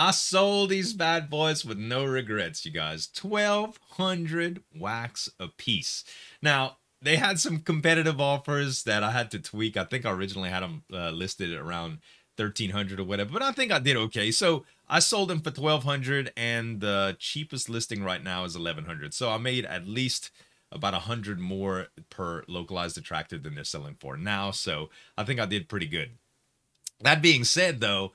I sold these bad boys with no regrets, you guys. 1,200 wax a piece. Now, they had some competitive offers that I had to tweak. I think I originally had them uh, listed around 1300 or whatever, but I think I did okay. So I sold them for 1200 and the cheapest listing right now is 1100. So I made at least about 100 more per localized attractive than they're selling for now. So I think I did pretty good. That being said, though,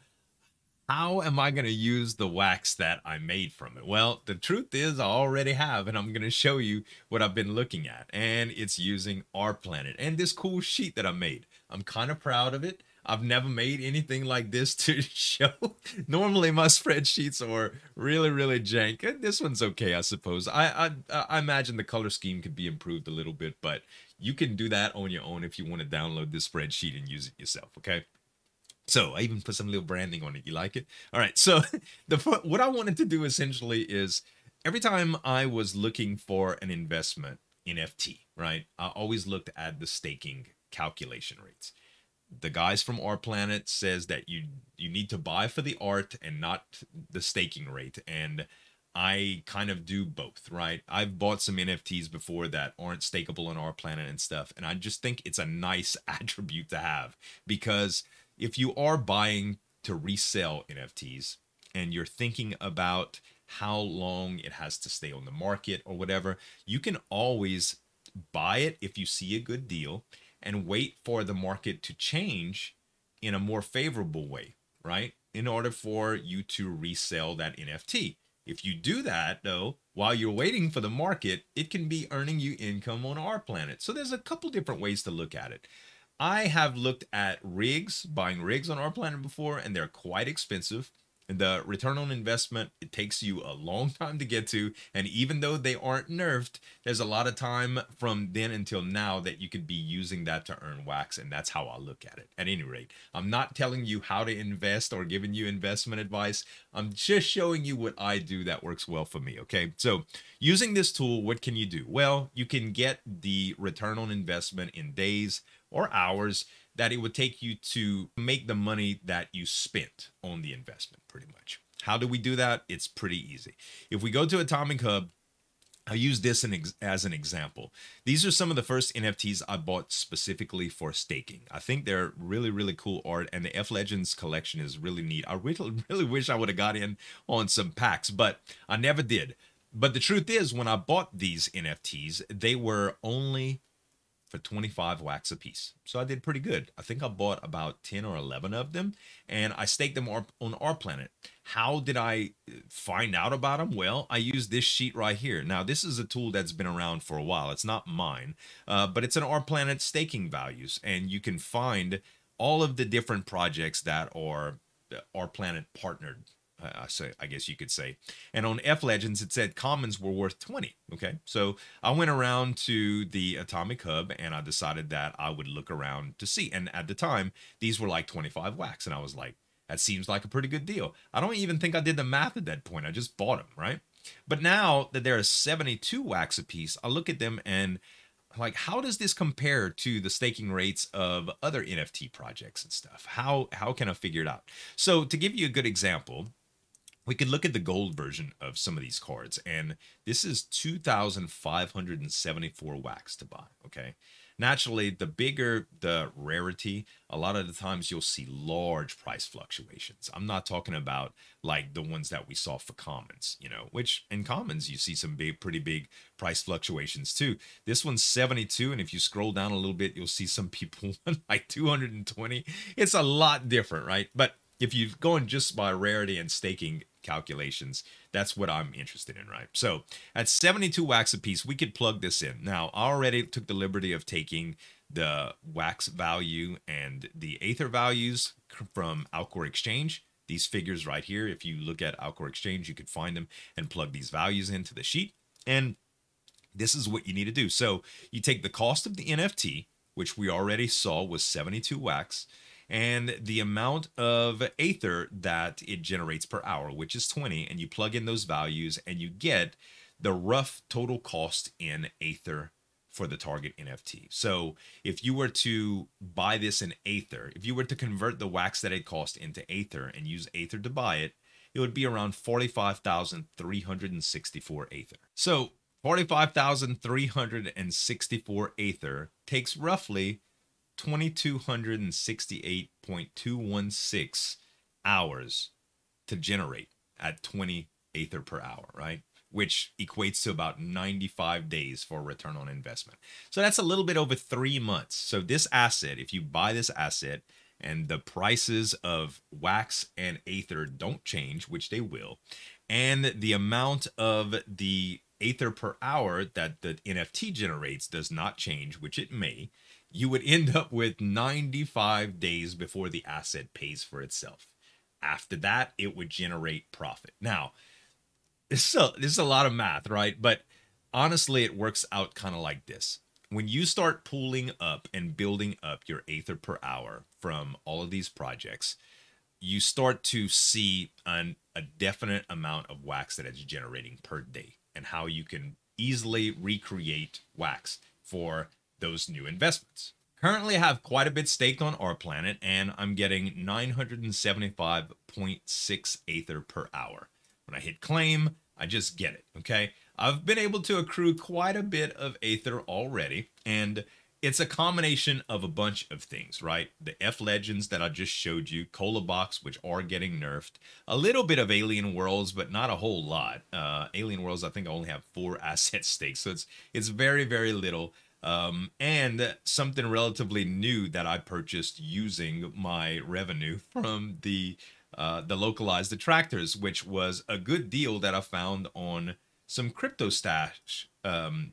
how am I going to use the wax that I made from it? Well, the truth is I already have, and I'm going to show you what I've been looking at. And it's using our planet and this cool sheet that I made. I'm kind of proud of it. I've never made anything like this to show. Normally my spreadsheets are really, really jank. This one's okay, I suppose. I, I, I imagine the color scheme could be improved a little bit, but you can do that on your own if you want to download this spreadsheet and use it yourself, okay? So I even put some little branding on it. You like it? All right. So the what I wanted to do essentially is every time I was looking for an investment in FT, right? I always looked at the staking calculation rates. The guys from our planet says that you you need to buy for the art and not the staking rate and I kind of do both, right? I've bought some NFTs before that aren't stakeable on our planet and stuff, and I just think it's a nice attribute to have because if you are buying to resell NFTs and you're thinking about how long it has to stay on the market or whatever, you can always buy it if you see a good deal and wait for the market to change in a more favorable way, right? In order for you to resell that NFT. If you do that, though, while you're waiting for the market, it can be earning you income on our planet. So there's a couple different ways to look at it. I have looked at rigs, buying rigs on our planet before, and they're quite expensive. And the return on investment, it takes you a long time to get to. And even though they aren't nerfed, there's a lot of time from then until now that you could be using that to earn wax. And that's how I look at it. At any rate, I'm not telling you how to invest or giving you investment advice. I'm just showing you what I do that works well for me. Okay. So using this tool, what can you do? Well, you can get the return on investment in days or hours that it would take you to make the money that you spent on the investment, pretty much. How do we do that? It's pretty easy. If we go to Atomic Hub, I use this as an example. These are some of the first NFTs I bought specifically for staking. I think they're really, really cool art, and the F Legends collection is really neat. I really, really wish I would have got in on some packs, but I never did. But the truth is, when I bought these NFTs, they were only for 25 wax a piece. So I did pretty good. I think I bought about 10 or 11 of them and I staked them on our planet. How did I uh, find out about them? Well, I used this sheet right here. Now, this is a tool that's been around for a while. It's not mine, uh, but it's an our planet staking values and you can find all of the different projects that are uh, our planet partnered uh, so I guess you could say. And on F Legends, it said commons were worth 20. Okay, so I went around to the Atomic Hub and I decided that I would look around to see. And at the time, these were like 25 wax, and I was like, that seems like a pretty good deal. I don't even think I did the math at that point. I just bought them, right? But now that there are 72 wax a piece, I look at them and like how does this compare to the staking rates of other nft projects and stuff how how can i figure it out so to give you a good example we could look at the gold version of some of these cards and this is 2574 wax to buy okay naturally the bigger the rarity a lot of the times you'll see large price fluctuations i'm not talking about like the ones that we saw for commons you know which in commons you see some big pretty big price fluctuations too this one's 72 and if you scroll down a little bit you'll see some people like 220 it's a lot different right but if you're going just by rarity and staking calculations. That's what I'm interested in, right? So at 72 wax a piece, we could plug this in. Now, I already took the liberty of taking the wax value and the Aether values from Alcor Exchange. These figures right here, if you look at Alcor Exchange, you could find them and plug these values into the sheet. And this is what you need to do. So you take the cost of the NFT, which we already saw was 72 wax, and the amount of Aether that it generates per hour, which is 20. And you plug in those values and you get the rough total cost in Aether for the target NFT. So if you were to buy this in Aether, if you were to convert the wax that it cost into Aether and use Aether to buy it, it would be around 45,364 Aether. So 45,364 Aether takes roughly 2268.216 hours to generate at 20 Ether per hour, right? Which equates to about 95 days for return on investment. So that's a little bit over three months. So this asset, if you buy this asset and the prices of wax and Ether don't change, which they will, and the amount of the Ether per hour that the NFT generates does not change, which it may, you would end up with 95 days before the asset pays for itself. After that, it would generate profit. Now, this is a, this is a lot of math, right? But honestly, it works out kind of like this. When you start pooling up and building up your Aether per hour from all of these projects, you start to see an, a definite amount of wax that it's generating per day and how you can easily recreate wax for those new investments. Currently have quite a bit staked on our planet and I'm getting 975.6 Aether per hour. When I hit claim, I just get it, okay? I've been able to accrue quite a bit of Aether already and it's a combination of a bunch of things, right? The F Legends that I just showed you, Cola Box, which are getting nerfed, a little bit of Alien Worlds, but not a whole lot. Uh, Alien Worlds, I think I only have four asset stakes, so it's it's very very little um, and something relatively new that I purchased using my revenue from the uh, the localized attractors, which was a good deal that I found on some crypto stash um,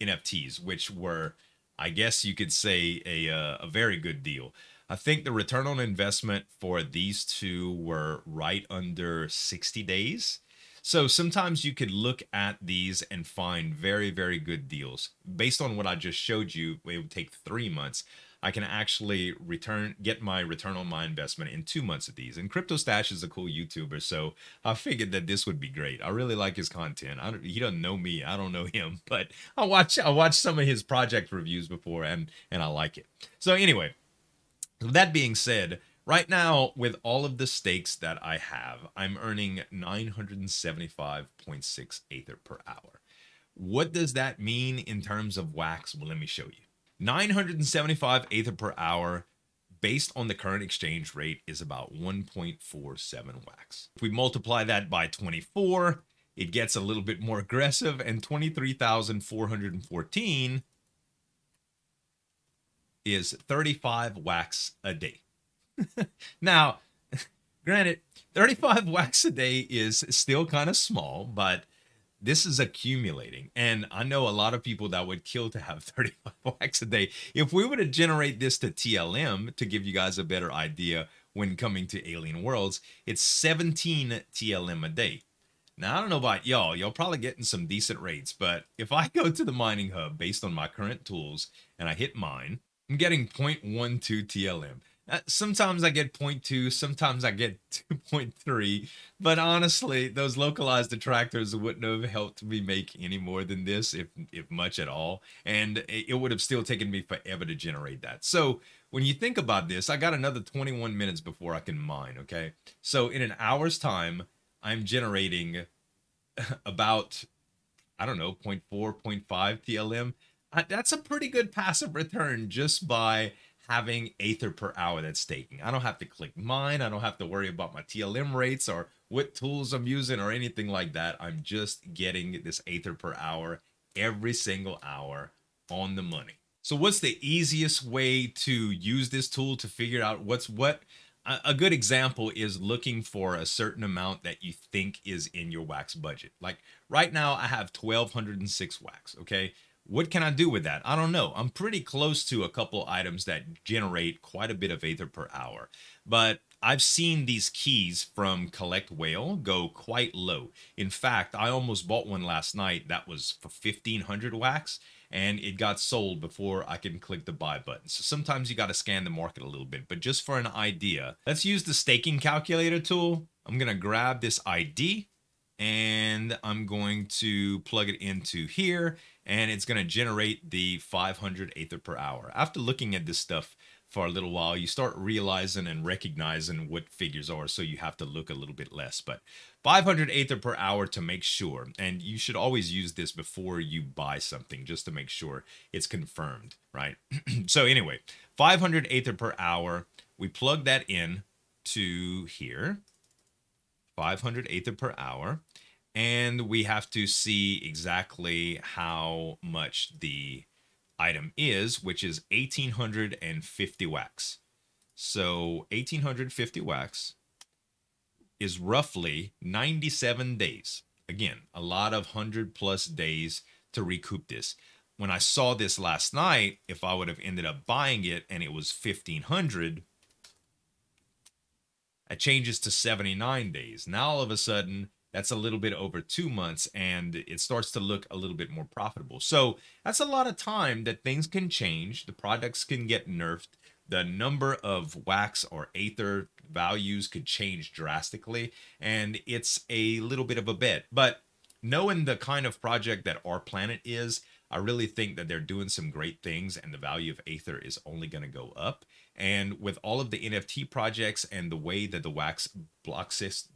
NFTs, which were, I guess you could say, a uh, a very good deal. I think the return on investment for these two were right under 60 days. So sometimes you could look at these and find very, very good deals. Based on what I just showed you, it would take three months. I can actually return get my return on my investment in two months of these. And CryptoStash is a cool YouTuber, so I figured that this would be great. I really like his content. he doesn't know me, I don't know him, but I watch I watched some of his project reviews before, and and I like it. So anyway, that being said, Right now, with all of the stakes that I have, I'm earning 975.6 Ether per hour. What does that mean in terms of wax? Well, let me show you. 975 Ether per hour based on the current exchange rate is about 1.47 wax. If we multiply that by 24, it gets a little bit more aggressive and 23,414 is 35 wax a day. now, granted, 35 wax a day is still kind of small, but this is accumulating. And I know a lot of people that would kill to have 35 wax a day. If we were to generate this to TLM to give you guys a better idea when coming to Alien Worlds, it's 17 TLM a day. Now, I don't know about y'all, y'all probably getting some decent rates, but if I go to the mining hub based on my current tools and I hit mine, I'm getting 0.12 TLM. Uh, sometimes I get 0.2, sometimes I get 2.3, but honestly, those localized attractors wouldn't have helped me make any more than this, if if much at all, and it would have still taken me forever to generate that. So when you think about this, I got another 21 minutes before I can mine, okay? So in an hour's time, I'm generating about, I don't know, 0.4, 0.5 TLM. Uh, that's a pretty good passive return just by having Aether per hour that's staking. I don't have to click mine. I don't have to worry about my TLM rates or what tools I'm using or anything like that. I'm just getting this Aether per hour every single hour on the money. So what's the easiest way to use this tool to figure out what's what? A good example is looking for a certain amount that you think is in your wax budget. Like right now I have 1206 wax, okay? What can I do with that? I don't know. I'm pretty close to a couple items that generate quite a bit of Aether per hour, but I've seen these keys from Collect Whale go quite low. In fact, I almost bought one last night that was for 1500 wax and it got sold before I can click the buy button. So sometimes you got to scan the market a little bit, but just for an idea, let's use the staking calculator tool. I'm going to grab this ID and I'm going to plug it into here and it's going to generate the 500 Aether per hour. After looking at this stuff for a little while, you start realizing and recognizing what figures are, so you have to look a little bit less. But 500 Aether per hour to make sure, and you should always use this before you buy something just to make sure it's confirmed, right? so anyway, 500 Aether per hour, we plug that in to here 500 ether per hour. And we have to see exactly how much the item is, which is 1850 wax. So 1850 wax is roughly 97 days. Again, a lot of 100 plus days to recoup this. When I saw this last night, if I would have ended up buying it and it was 1500, that changes to 79 days. Now, all of a sudden, that's a little bit over two months and it starts to look a little bit more profitable. So that's a lot of time that things can change. The products can get nerfed. The number of wax or Aether values could change drastically. And it's a little bit of a bet. But knowing the kind of project that our planet is, I really think that they're doing some great things and the value of Aether is only going to go up. And with all of the NFT projects and the way that the Wax blockchain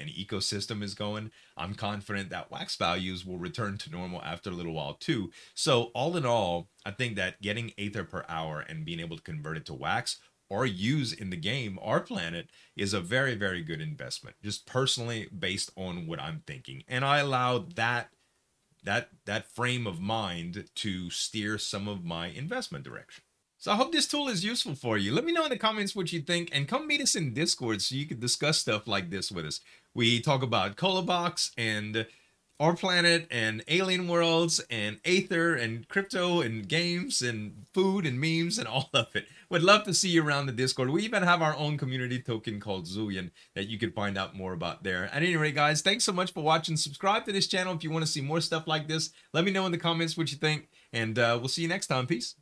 and ecosystem is going, I'm confident that Wax values will return to normal after a little while too. So, all in all, I think that getting Aether per hour and being able to convert it to Wax or use in the game, our planet, is a very, very good investment, just personally based on what I'm thinking. And I allow that that that frame of mind to steer some of my investment direction. So I hope this tool is useful for you. Let me know in the comments what you think and come meet us in Discord so you can discuss stuff like this with us. We talk about box and our planet and alien worlds and aether and crypto and games and food and memes and all of it. Would love to see you around the Discord. We even have our own community token called Zulian that you can find out more about there. At any rate, guys, thanks so much for watching. Subscribe to this channel if you want to see more stuff like this. Let me know in the comments what you think, and uh, we'll see you next time. Peace.